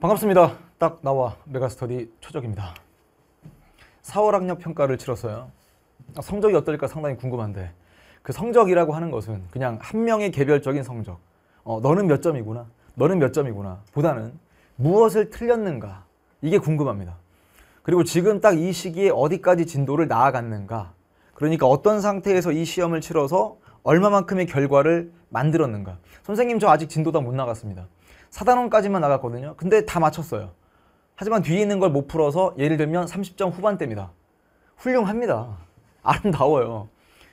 반갑습니다. 딱 나와 메가스터디 초적입니다. 4월 학력 평가를 치렀어요 아, 성적이 어떨까 상당히 궁금한데 그 성적이라고 하는 것은 그냥 한 명의 개별적인 성적 어, 너는 몇 점이구나 너는 몇 점이구나 보다는 무엇을 틀렸는가 이게 궁금합니다. 그리고 지금 딱 이 시기에 어디까지 진도를 나아갔는가 그러니까 어떤 상태에서 이 시험을 치러서 얼마만큼의 결과를 만들었는가 선생님 저 아직 진도 다 못 나갔습니다. 4단원까지만 나갔거든요. 근데 다 맞췄어요. 하지만 뒤에 있는 걸 못 풀어서 예를 들면 30점 후반대입니다. 훌륭합니다. 아름다워요.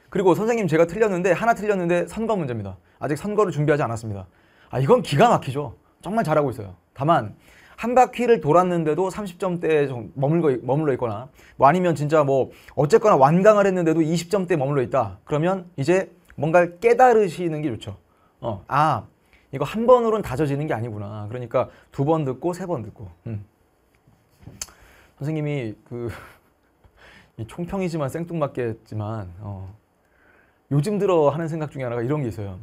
그리고 선생님 제가 틀렸는데 하나 틀렸는데 선거 문제입니다. 아직 선거를 준비하지 않았습니다. 아 이건 기가 막히죠. 정말 잘하고 있어요. 다만 한 바퀴를 돌았는데도 30점대에 머물러, 머물러 있거나 뭐 아니면 진짜 뭐 어쨌거나 완강을 했는데도 20점대에 머물러 있다. 그러면 이제 뭔가를 깨달으시는 게 좋죠. 어, 아 이거 한 번으로는 다져지는 게 아니구나. 그러니까 두 번 듣고 세 번 듣고. 음. 선생님이 그 총평이지만 생뚱맞겠지만 어, 요즘 들어 하는 생각 중에 하나가 이런 게 있어요.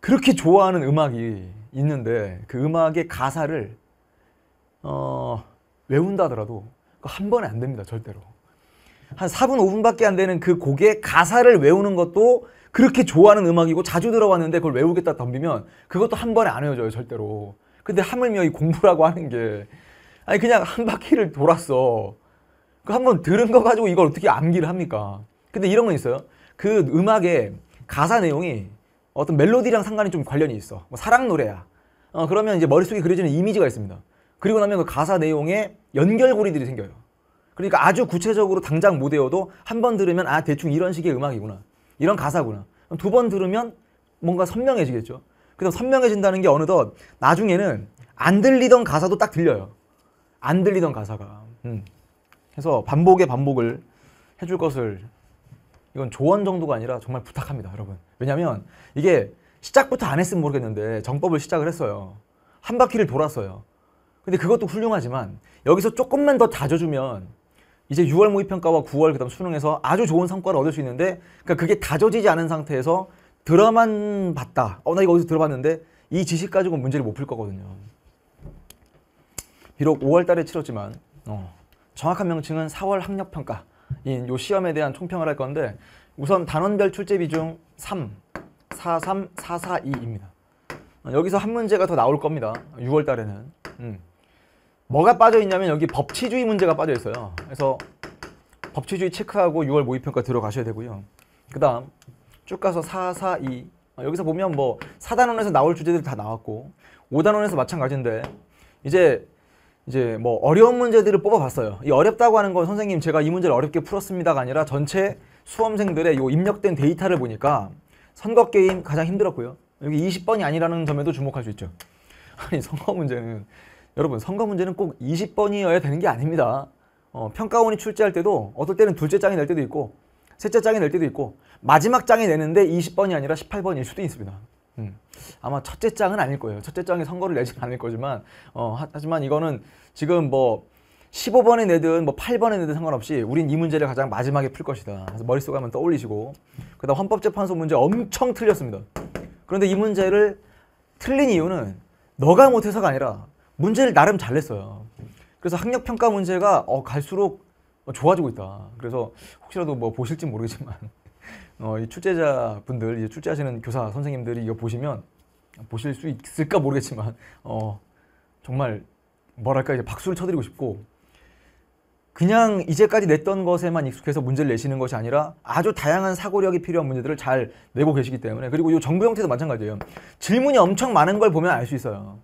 그렇게 좋아하는 음악이 있는데 그 음악의 가사를 어, 외운다더라도 하한 번에 안 됩니다 절대로. 한 4분 5분밖에 안 되는 그 곡의 가사를 외우는 것도 그렇게 좋아하는 음악이고 자주 들어왔는데 그걸 외우겠다 덤비면 그것도 한 번에 안 외워져요 절대로 근데 하물며 이 공부라고 하는 게 아니 그냥 한 바퀴를 돌았어 그 한 번 들은 거 가지고 이걸 어떻게 암기를 합니까 근데 이런 건 있어요 그 음악의 가사 내용이 어떤 멜로디랑 상관이 좀 관련이 있어 뭐 사랑 노래야 어 그러면 이제 머릿속에 그려지는 이미지가 있습니다 그리고 나면 그 가사 내용에 연결고리들이 생겨요 그러니까 아주 구체적으로 당장 못 외워도 한 번 들으면 아 대충 이런 식의 음악이구나 이런 가사구나. 두 번 들으면 뭔가 선명해지겠죠. 그래서 선명해진다는 게 어느덧 나중에는 안 들리던 가사도 딱 들려요. 안 들리던 가사가. 음. 그래서 반복의 반복을 해줄 것을 이건 조언 정도가 아니라 정말 부탁합니다, 여러분. 왜냐하면 이게 시작부터 안 했으면 모르겠는데 정법을 시작을 했어요. 한 바퀴를 돌았어요. 근데 그것도 훌륭하지만 여기서 조금만 더 다져주면 이제 6월 모의평가와 9월 그다음 수능에서 아주 좋은 성과를 얻을 수 있는데 그러니까 그게 다져지지 않은 상태에서 드라만 봤다. 어 나 이거 어디서 들어봤는데 이 지식 가지고 문제를 못 풀 거거든요. 비록 5월 달에 치렀지만 어, 정확한 명칭은 4월 학력 평가인 요 시험에 대한 총평을 할 건데 우선 단원별 출제 비중 3, 4, 3, 4, 4, 2입니다. 여기서 한 문제가 더 나올 겁니다. 6월 달에는. 음. 뭐가 빠져있냐면 여기 법치주의 문제가 빠져있어요. 그래서 법치주의 체크하고 6월 모의평가 들어가셔야 되고요. 그 다음 쭉 가서 442 여기서 보면 뭐 4단원에서 나올 주제들이 다 나왔고 5단원에서 마찬가지인데 이제 이제 뭐 어려운 문제들을 뽑아봤어요. 이 어렵다고 하는 건 선생님 제가 이 문제를 어렵게 풀었습니다가 아니라 전체 수험생들의 요 입력된 데이터를 보니까 선거 게임 가장 힘들었고요. 여기 20번이 아니라는 점에도 주목할 수 있죠. 아니 선거 문제는 여러분 선거 문제는 꼭 20번이어야 되는 게 아닙니다. 어, 평가원이 출제할 때도 어떨 때는 둘째 장이 낼 때도 있고 셋째 장이 낼 때도 있고 마지막 장이 내는데 20번이 아니라 18번일 수도 있습니다. 음, 아마 첫째 장은 아닐 거예요. 첫째 장에 선거를 내지는 않을 거지만 어, 하지만 이거는 지금 뭐 15번에 내든 뭐 8번에 내든 상관없이 우린 이 문제를 가장 마지막에 풀 것이다. 그래서 머릿속에 한번 떠올리시고 그다음 헌법재판소 문제 엄청 틀렸습니다. 그런데 이 문제를 틀린 이유는 너가 못해서가 아니라 문제를 나름 잘 냈어요. 그래서 학력 평가 문제가 어, 갈수록 좋아지고 있다. 그래서 혹시라도 뭐 보실지 모르겠지만 어, 이 출제자 분들, 이제 출제하시는 교사 선생님들이 이거 보시면 보실 수 있을까 모르겠지만 어, 정말 뭐랄까 이제 박수를 쳐드리고 싶고 그냥 이제까지 냈던 것에만 익숙해서 문제를 내시는 것이 아니라 아주 다양한 사고력이 필요한 문제들을 잘 내고 계시기 때문에 그리고 이 정부 형태도 마찬가지예요. 질문이 엄청 많은 걸 보면 알 수 있어요.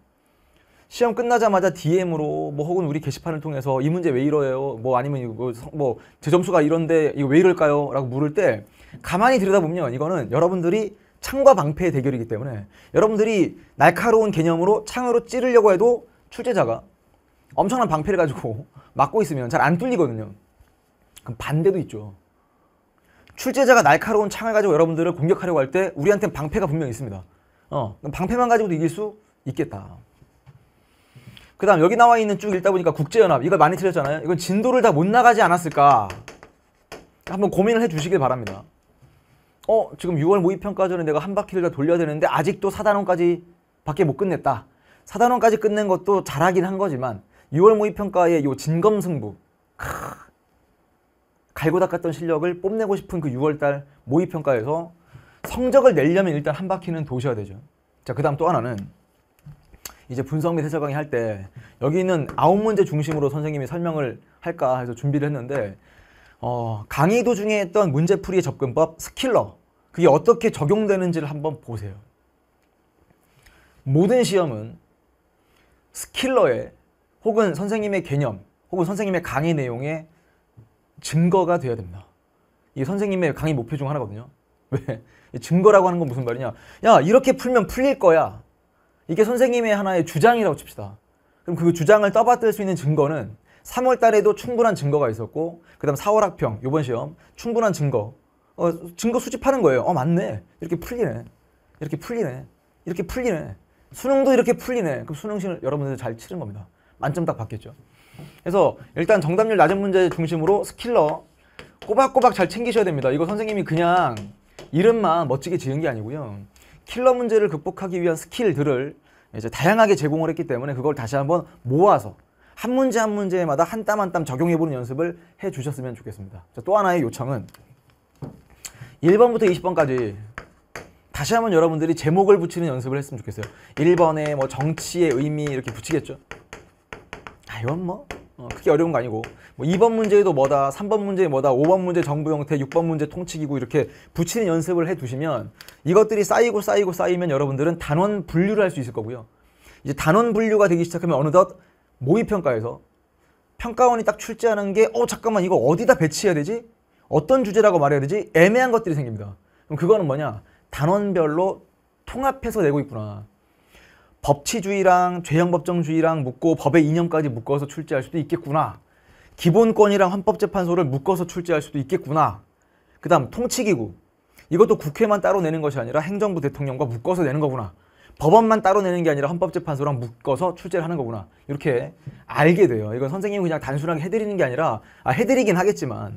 시험 끝나자마자 DM으로 뭐 혹은 우리 게시판을 통해서 이 문제 왜 이러요? 뭐 아니면 이거 뭐제 뭐 점수가 이런데 이거 왜 이럴까요? 라고 물을 때 가만히 들여다보면 이거는 여러분들이 창과 방패의 대결이기 때문에 여러분들이 날카로운 개념으로 창으로 찌르려고 해도 출제자가 엄청난 방패를 가지고 막고 있으면 잘 안 뚫리거든요. 그럼 반대도 있죠. 출제자가 날카로운 창을 가지고 여러분들을 공격하려고 할 때 우리한테는 방패가 분명히 있습니다. 어, 방패만 가지고도 이길 수 있겠다. 그 다음 여기 나와 있는 쭉 읽다 보니까 국제연합 이걸 많이 틀렸잖아요. 이건 진도를 다 못 나가지 않았을까 한번 고민을 해주시길 바랍니다. 어 지금 6월 모의평가 전에 내가 한 바퀴를 다 돌려야 되는데 아직도 사단원까지 밖에 못 끝냈다. 사단원까지 끝낸 것도 잘하긴 한 거지만 6월 모의평가의 요 진검승부 갈고 닦았던 실력을 뽐내고 싶은 그 6월달 모의평가에서 성적을 내려면 일단 한 바퀴는 도셔야 되죠. 자, 그 다음 또 하나는 이제 분석 및 해설 강의 할 때 여기 있는 아홉 문제 중심으로 선생님이 설명을 할까 해서 준비를 했는데 어, 강의 도중에 했던 문제풀이의 접근법 스킬러 그게 어떻게 적용되는지를 한번 보세요. 모든 시험은 스킬러에 혹은 선생님의 개념 혹은 선생님의 강의 내용의 증거가 되어야 됩니다. 이게 선생님의 강의 목표 중 하나거든요. 왜? 증거라고 하는 건 무슨 말이냐? 야 이렇게 풀면 풀릴 거야. 이게 선생님의 하나의 주장이라고 칩시다. 그럼 그 주장을 떠받들 수 있는 증거는 3월 달에도 충분한 증거가 있었고 그다음 4월 학평 요번 시험 충분한 증거 어, 증거 수집하는 거예요. 어 맞네. 이렇게 풀리네. 이렇게 풀리네. 이렇게 풀리네. 수능도 이렇게 풀리네. 그럼 수능시을 여러분들 잘 치는 겁니다. 만점 딱 받겠죠. 그래서 일단 정답률 낮은 문제 중심으로 스킬러 꼬박꼬박 잘 챙기셔야 됩니다. 이거 선생님이 그냥 이름만 멋지게 지은 게 아니고요. 킬러 문제를 극복하기 위한 스킬들을 이제 다양하게 제공을 했기 때문에 그걸 다시 한번 모아서 한 문제 한 문제마다 한 땀 한 땀 적용해보는 연습을 해 주셨으면 좋겠습니다. 또 하나의 요청은 1번부터 20번까지 다시 한번 여러분들이 제목을 붙이는 연습을 했으면 좋겠어요. 1번에 뭐 정치의 의미 이렇게 붙이겠죠. 아, 이건 뭐 어, 크게 어려운 거 아니고 뭐 2번 문제도 뭐다, 3번 문제 뭐다, 5번 문제 정부 형태, 6번 문제 통치기구 이렇게 붙이는 연습을 해두시면 이것들이 쌓이고 쌓이고 쌓이면 여러분들은 단원 분류를 할 수 있을 거고요. 이제 단원 분류가 되기 시작하면 어느덧 모의평가에서 평가원이 딱 출제하는 게 어 잠깐만 이거 어디다 배치해야 되지? 어떤 주제라고 말해야 되지? 애매한 것들이 생깁니다. 그럼 그거는 뭐냐? 단원별로 통합해서 내고 있구나. 법치주의랑 죄형법정주의랑 묶고 법의 이념까지 묶어서 출제할 수도 있겠구나. 기본권이랑 헌법재판소를 묶어서 출제할 수도 있겠구나. 그 다음 통치기구. 이것도 국회만 따로 내는 것이 아니라 행정부 대통령과 묶어서 내는 거구나. 법원만 따로 내는 게 아니라 헌법재판소랑 묶어서 출제를 하는 거구나. 이렇게 알게 돼요. 이건 선생님이 그냥 단순하게 해드리는 게 아니라 아, 해드리긴 하겠지만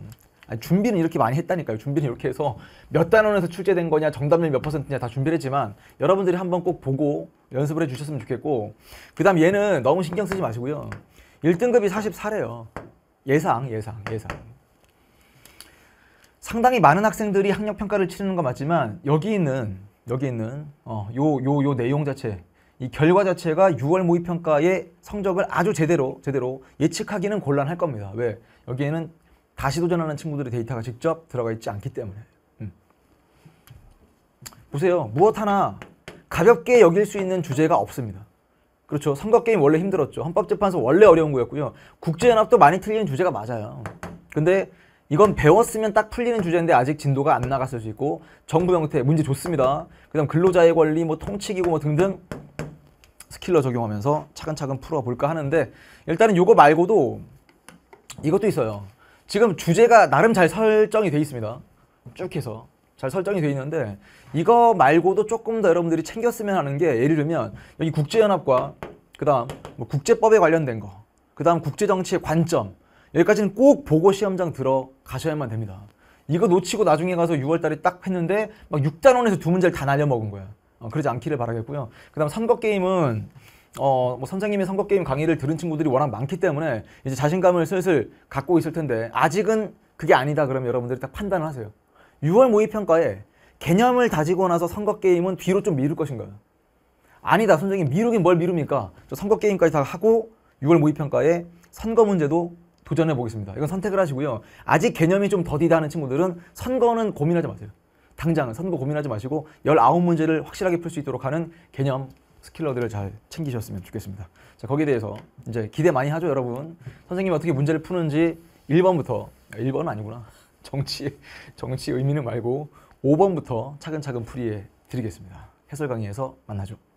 준비는 이렇게 많이 했다니까요. 준비는 이렇게 해서 몇 단원에서 출제된 거냐, 정답률 몇 퍼센트냐 다 준비를 했지만 여러분들이 한번 꼭 보고 연습을 해 주셨으면 좋겠고 그 다음 얘는 너무 신경 쓰지 마시고요. 1등급이 44래요. 예상, 예상, 예상. 상당히 많은 학생들이 학력 평가를 치르는 건 맞지만 여기 있는 여기 있는 어, 요, 요, 요 내용 자체 이 결과 자체가 6월 모의평가의 성적을 아주 제대로 제대로 예측하기는 곤란할 겁니다. 왜? 여기에는 다시 도전하는 친구들의 데이터가 직접 들어가 있지 않기 때문에 음. 보세요. 무엇 하나 가볍게 여길 수 있는 주제가 없습니다. 그렇죠. 선거게임 원래 힘들었죠. 헌법재판소 원래 어려운 거였고요. 국제연합도 많이 틀리는 주제가 맞아요. 근데 이건 배웠으면 딱 풀리는 주제인데 아직 진도가 안 나갔을 수 있고 정부 형태 문제 좋습니다. 그 다음 근로자의 권리, 뭐 통치기구 뭐 등등 스킬러 적용하면서 차근차근 풀어볼까 하는데 일단은 요거 말고도 이것도 있어요. 지금 주제가 나름 잘 설정이 돼 있습니다. 쭉 해서 잘 설정이 돼 있는데 이거 말고도 조금 더 여러분들이 챙겼으면 하는 게 예를 들면 여기 국제연합과 그다음 뭐 국제법에 관련된 거, 그다음 국제정치의 관점 여기까지는 꼭 보고 시험장 들어가셔야만 됩니다. 이거 놓치고 나중에 가서 6월달에 딱 했는데 막 6단원에서 두 문제를 다 날려먹은 거야. 어, 그러지 않기를 바라겠고요. 그 다음 선거 게임은 어, 뭐 선생님의 선거 게임 강의를 들은 친구들이 워낙 많기 때문에 이제 자신감을 슬슬 갖고 있을 텐데 아직은 그게 아니다 그러면 여러분들이 딱 판단을 하세요. 6월 모의평가에 개념을 다지고 나서 선거 게임은 뒤로 좀 미룰 것인가요? 아니다 선생님 미루긴 뭘 미룹니까? 저 선거 게임까지 다 하고 6월 모의평가에 선거 문제도 도전해 보겠습니다. 이건 선택을 하시고요. 아직 개념이 좀 더디다 하는 친구들은 선거는 고민하지 마세요. 당장 은 선거 고민하지 마시고 19문제를 확실하게 풀 수 있도록 하는 개념 스킬러들을 잘 챙기셨으면 좋겠습니다. 자, 거기에 대해서 이제 기대 많이 하죠, 여러분. 선생님이 어떻게 문제를 푸는지 1번부터 1번은 아니구나. 정치 정치 의미는 말고 5번부터 차근차근 풀이해 드리겠습니다. 해설 강의에서 만나죠.